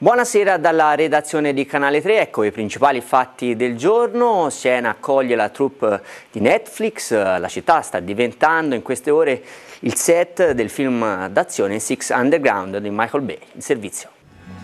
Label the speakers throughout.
Speaker 1: Buonasera dalla redazione di Canale 3, ecco i principali fatti del giorno, Siena accoglie la troupe di Netflix, la città sta diventando in queste ore il set del film d'azione Six Underground di Michael Bay, il servizio.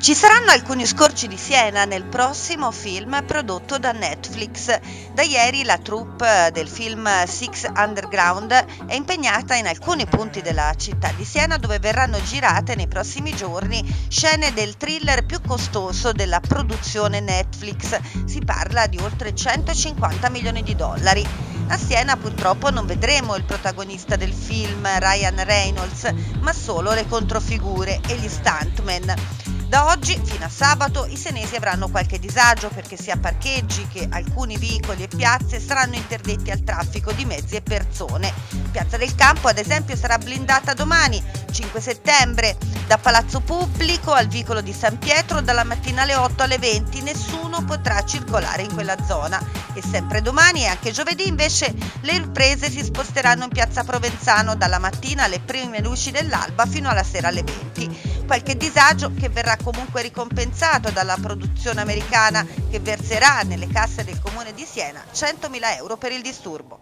Speaker 2: Ci saranno alcuni scorci di Siena nel prossimo film prodotto da Netflix. Da ieri la troupe del film Six Underground è impegnata in alcuni punti della città di Siena dove verranno girate nei prossimi giorni scene del thriller più costoso della produzione Netflix. Si parla di oltre 150 milioni di dollari. A Siena purtroppo non vedremo il protagonista del film Ryan Reynolds, ma solo le controfigure e gli stuntmen. Da oggi fino a sabato i senesi avranno qualche disagio perché sia parcheggi che alcuni vicoli e piazze saranno interdetti al traffico di mezzi e persone. Piazza del Campo ad esempio sarà blindata domani, 5 settembre, da Palazzo Pubblico al vicolo di San Pietro dalla mattina alle 8 alle 20 nessuno potrà circolare in quella zona e sempre domani e anche giovedì invece le imprese si sposteranno in Piazza Provenzano dalla mattina alle prime luci dell'alba fino alla sera alle 20 qualche disagio che verrà comunque ricompensato dalla produzione americana che verserà nelle casse del comune di Siena 100.000 euro per il disturbo.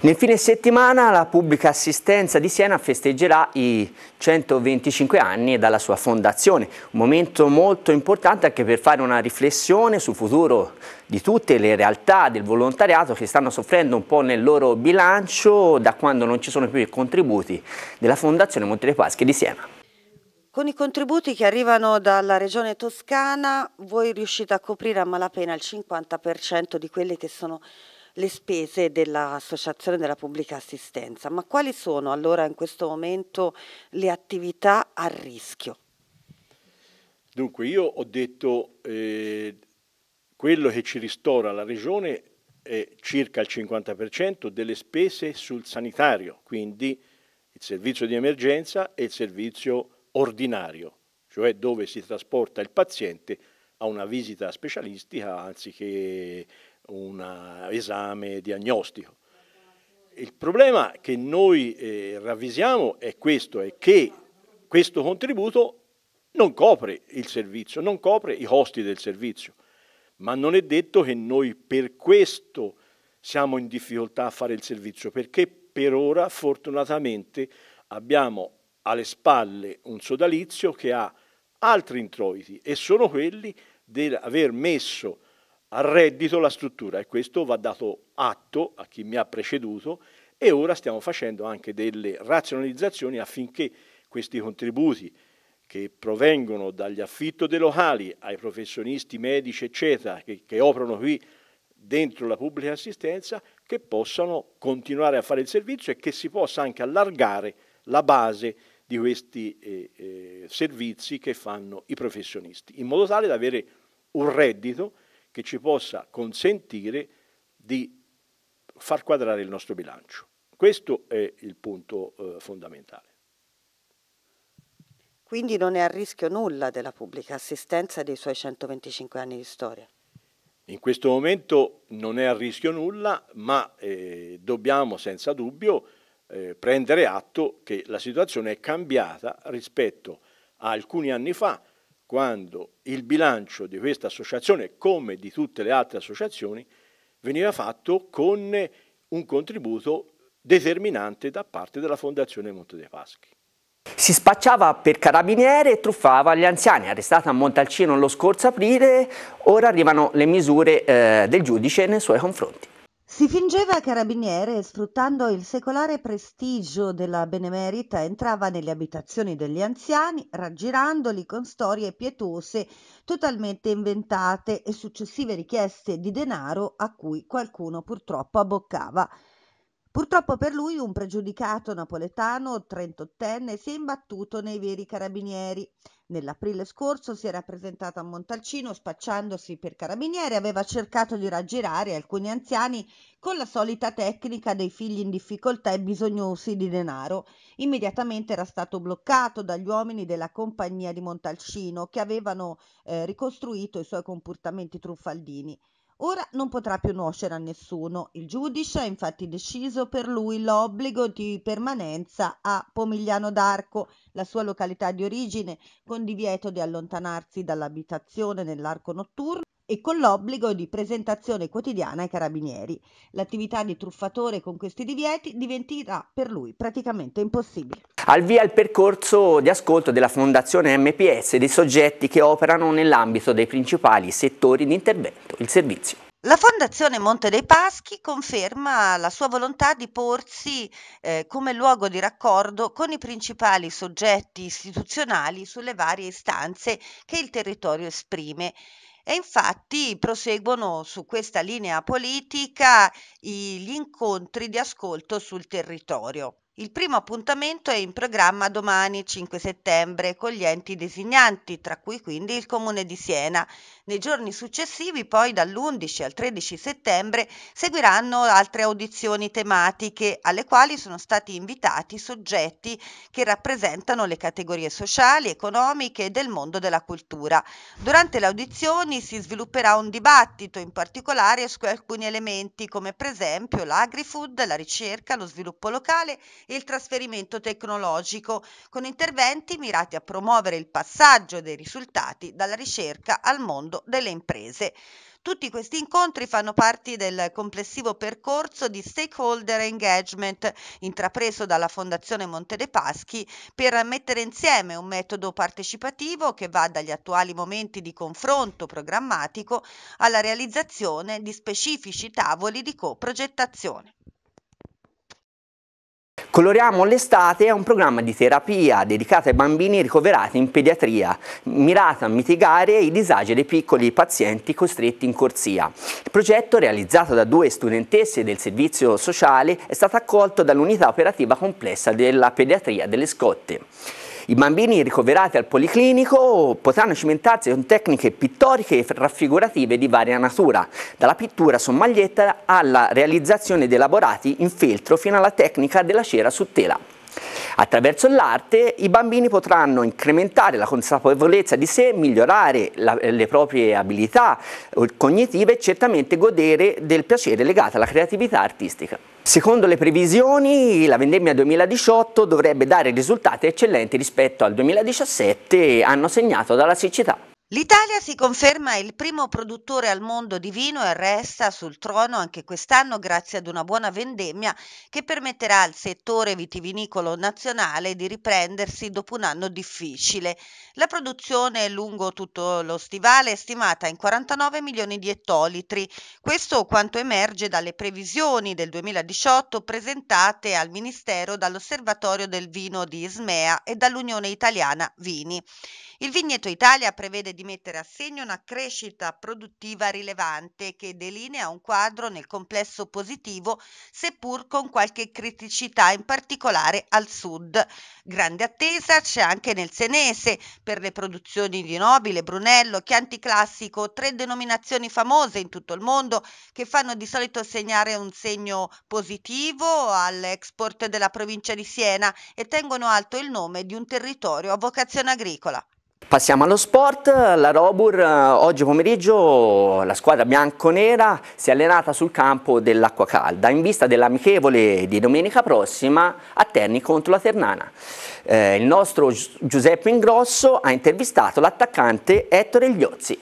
Speaker 1: Nel fine settimana la pubblica assistenza di Siena festeggerà i 125 anni dalla sua fondazione, un momento molto importante anche per fare una riflessione sul futuro di tutte le realtà del volontariato che stanno soffrendo un po' nel loro bilancio da quando non ci sono più i contributi della Fondazione Monte dei Paschi di Siena.
Speaker 2: Con i contributi che arrivano dalla regione toscana voi riuscite a coprire a malapena il 50% di quelle che sono le spese dell'Associazione della Pubblica Assistenza, ma quali sono allora in questo momento le attività a rischio?
Speaker 3: Dunque io ho detto eh, quello che ci ristora la regione è circa il 50% delle spese sul sanitario, quindi il servizio di emergenza e il servizio di ordinario, cioè dove si trasporta il paziente a una visita specialistica anziché un esame diagnostico. Il problema che noi eh, ravvisiamo è questo, è che questo contributo non copre il servizio, non copre i costi del servizio, ma non è detto che noi per questo siamo in difficoltà a fare il servizio, perché per ora fortunatamente abbiamo alle spalle un sodalizio che ha altri introiti e sono quelli di aver messo a reddito la struttura e questo va dato atto a chi mi ha preceduto e ora stiamo facendo anche delle razionalizzazioni affinché questi contributi che provengono dagli affitto dei locali ai professionisti medici eccetera che, che operano qui dentro la pubblica assistenza che possano continuare a fare il servizio e che si possa anche allargare la base di questi eh, eh, servizi che fanno i professionisti, in modo tale da avere un reddito che ci possa consentire di far quadrare il nostro bilancio. Questo è il punto eh,
Speaker 2: fondamentale. Quindi non è a rischio nulla della pubblica assistenza dei suoi 125 anni di storia?
Speaker 3: In questo momento non è a rischio nulla, ma eh, dobbiamo senza dubbio eh, prendere atto che la situazione è cambiata rispetto a alcuni anni fa, quando il bilancio di questa associazione, come di tutte le altre associazioni, veniva fatto con un contributo determinante da parte della Fondazione Monte dei Paschi.
Speaker 1: Si spacciava per carabiniere e truffava gli anziani, arrestata a Montalcino lo scorso aprile, ora arrivano le misure eh, del giudice nei suoi confronti.
Speaker 2: Si fingeva carabiniere e sfruttando il secolare prestigio della benemerita entrava nelle abitazioni degli anziani, raggirandoli con storie pietose totalmente inventate e successive richieste di denaro a cui qualcuno purtroppo abboccava. Purtroppo per lui un pregiudicato napoletano, trentottenne, si è imbattuto nei veri carabinieri Nell'aprile scorso si era presentato a Montalcino spacciandosi per carabiniere e aveva cercato di raggirare alcuni anziani con la solita tecnica dei figli in difficoltà e bisognosi di denaro. Immediatamente era stato bloccato dagli uomini della compagnia di Montalcino che avevano eh, ricostruito i suoi comportamenti truffaldini. Ora non potrà più nuocere a nessuno. Il giudice ha infatti deciso per lui l'obbligo di permanenza a Pomigliano d'Arco, la sua località di origine, con divieto di allontanarsi dall'abitazione nell'arco notturno e con l'obbligo di presentazione quotidiana ai carabinieri. L'attività di truffatore con questi divieti diventerà per lui praticamente impossibile.
Speaker 1: Al via il percorso di ascolto della Fondazione MPS dei soggetti che operano nell'ambito dei principali settori di intervento, il servizio.
Speaker 2: La Fondazione Monte dei Paschi conferma la sua volontà di porsi eh, come luogo di raccordo con i principali soggetti istituzionali sulle varie istanze che il territorio esprime e infatti proseguono su questa linea politica gli incontri di ascolto sul territorio. Il primo appuntamento è in programma domani 5 settembre con gli enti designanti, tra cui quindi il Comune di Siena. Nei giorni successivi, poi dall'11 al 13 settembre, seguiranno altre audizioni tematiche alle quali sono stati invitati soggetti che rappresentano le categorie sociali, economiche e del mondo della cultura. Durante le audizioni si svilupperà un dibattito in particolare su alcuni elementi come per esempio l'agrifood, la ricerca, lo sviluppo locale il trasferimento tecnologico, con interventi mirati a promuovere il passaggio dei risultati dalla ricerca al mondo delle imprese. Tutti questi incontri fanno parte del complessivo percorso di stakeholder engagement intrapreso dalla Fondazione Monte dei Paschi per mettere insieme un metodo partecipativo che va dagli attuali momenti di confronto programmatico alla realizzazione di specifici tavoli di coprogettazione.
Speaker 1: Coloriamo l'estate è un programma di terapia dedicato ai bambini ricoverati in pediatria, mirato a mitigare i disagi dei piccoli pazienti costretti in corsia. Il progetto, realizzato da due studentesse del servizio sociale, è stato accolto dall'unità operativa complessa della pediatria delle Scotte. I bambini ricoverati al policlinico potranno cimentarsi con tecniche pittoriche e raffigurative di varia natura, dalla pittura su maglietta alla realizzazione di elaborati in feltro fino alla tecnica della cera su tela. Attraverso l'arte i bambini potranno incrementare la consapevolezza di sé, migliorare la, le proprie abilità cognitive e certamente godere del piacere legato alla creatività artistica. Secondo le previsioni, la vendemmia 2018 dovrebbe dare risultati eccellenti rispetto al 2017, anno segnato dalla siccità.
Speaker 2: L'Italia si conferma il primo produttore al mondo di vino e resta sul trono anche quest'anno grazie ad una buona vendemmia che permetterà al settore vitivinicolo nazionale di riprendersi dopo un anno difficile. La produzione lungo tutto lo stivale è stimata in 49 milioni di ettolitri, questo quanto emerge dalle previsioni del 2018 presentate al Ministero dall'Osservatorio del Vino di Ismea e dall'Unione Italiana Vini. Il Vigneto Italia prevede di mettere a segno una crescita produttiva rilevante che delinea un quadro nel complesso positivo, seppur con qualche criticità, in particolare al sud. Grande attesa c'è anche nel Senese per le produzioni di Nobile, Brunello, Chianti Classico, tre denominazioni famose in tutto il mondo che fanno di solito segnare un segno positivo all'export della provincia di Siena e tengono alto il nome di un territorio a vocazione agricola.
Speaker 1: Passiamo allo sport, la Robur eh, oggi pomeriggio la squadra bianconera si è allenata sul campo dell'acqua calda in vista dell'amichevole di domenica prossima a Terni contro la Ternana. Eh, il nostro Giuseppe Ingrosso ha intervistato l'attaccante Ettore
Speaker 4: Gliozzi.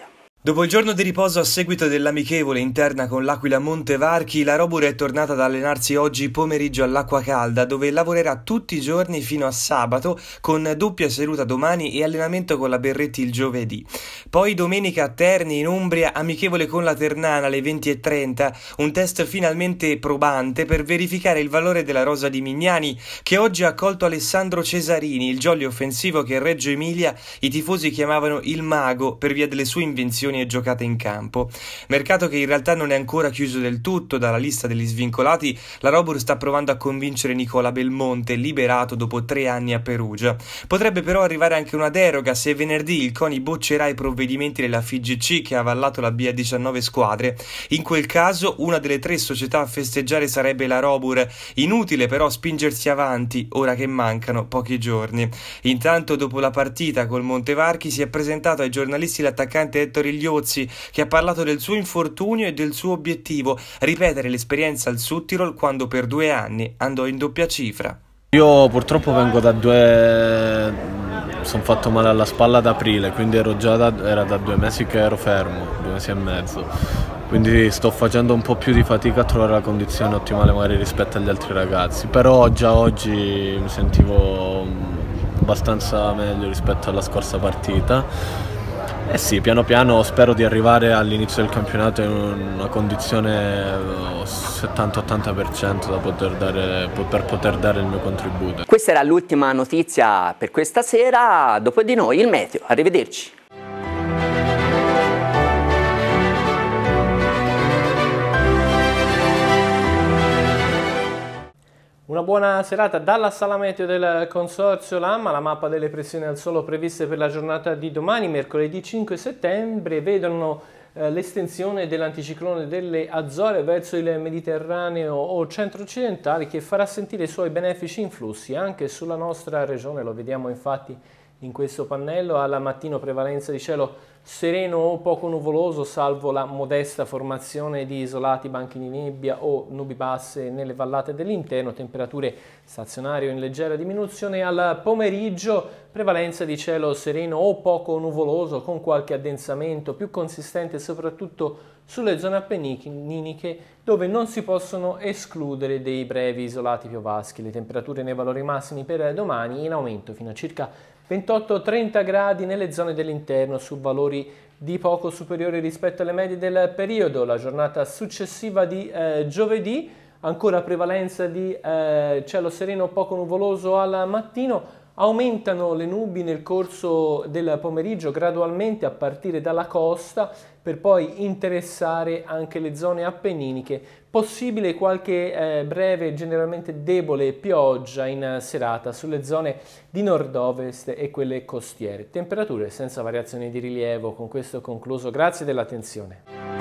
Speaker 4: Dopo il giorno di riposo a seguito dell'amichevole interna con l'Aquila Montevarchi, la Robur è tornata ad allenarsi oggi pomeriggio all'acqua calda, dove lavorerà tutti i giorni fino a sabato, con doppia seduta domani e allenamento con la Berretti il giovedì. Poi domenica a Terni in Umbria, amichevole con la Ternana alle 20.30, un test finalmente probante per verificare il valore della rosa di Mignani, che oggi ha accolto Alessandro Cesarini, il jolly offensivo che Reggio Emilia i tifosi chiamavano il mago per via delle sue invenzioni azioni e giocate in campo. Mercato che in realtà non è ancora chiuso del tutto, dalla lista degli svincolati la Robur sta provando a convincere Nicola Belmonte, liberato dopo tre anni a Perugia. Potrebbe però arrivare anche una deroga se venerdì il CONI boccerà i provvedimenti della FIGC che ha avallato la B 19 squadre. In quel caso una delle tre società a festeggiare sarebbe la Robur, inutile però spingersi avanti ora che mancano pochi giorni. Intanto dopo la partita col Montevarchi si è presentato ai giornalisti l'attaccante Ettore Iglesias Migliozzi, che ha parlato del suo infortunio e del suo obiettivo, ripetere l'esperienza al Suttirol quando per due anni andò in doppia cifra.
Speaker 1: Io purtroppo vengo
Speaker 5: da due... sono fatto male alla spalla ad aprile, quindi ero già da... Era da due mesi che ero fermo, due mesi e mezzo. Quindi sto facendo un po' più di fatica a trovare la condizione ottimale magari rispetto agli altri ragazzi, però già oggi mi sentivo abbastanza meglio rispetto alla scorsa partita eh sì, piano piano spero di arrivare all'inizio del campionato in una condizione 70-80% poter dare, per poter dare il mio contributo.
Speaker 1: Questa era l'ultima notizia per questa sera, dopo di noi il meteo, arrivederci.
Speaker 5: Una buona serata dalla sala meteo del Consorzio Lama, la mappa delle pressioni al suolo previste per la giornata di domani, mercoledì 5 settembre, vedono eh, l'estensione dell'anticiclone delle Azzore verso il Mediterraneo o centro-occidentale che farà sentire i suoi benefici influssi anche sulla nostra regione, lo vediamo infatti in questo pannello, alla mattina prevalenza di cielo sereno o poco nuvoloso salvo la modesta formazione di isolati banchi di nebbia o nubi basse nelle vallate dell'interno, temperature stazionarie o in leggera diminuzione al pomeriggio, prevalenza di cielo sereno o poco nuvoloso con qualche addensamento più consistente soprattutto sulle zone appenniniche dove non si possono escludere dei brevi isolati piovaschi. Le temperature nei valori massimi per domani in aumento fino a circa 28-30 gradi nelle zone dell'interno su valori valori di poco superiori rispetto alle medie del periodo. La giornata successiva di eh, giovedì ancora prevalenza di eh, cielo sereno poco nuvoloso al mattino Aumentano le nubi nel corso del pomeriggio gradualmente a partire dalla costa per poi interessare anche le zone appenniniche. Possibile qualche eh, breve, generalmente debole pioggia in serata sulle zone di nord-ovest e quelle costiere. Temperature senza variazioni di rilievo. Con questo concluso. Grazie dell'attenzione.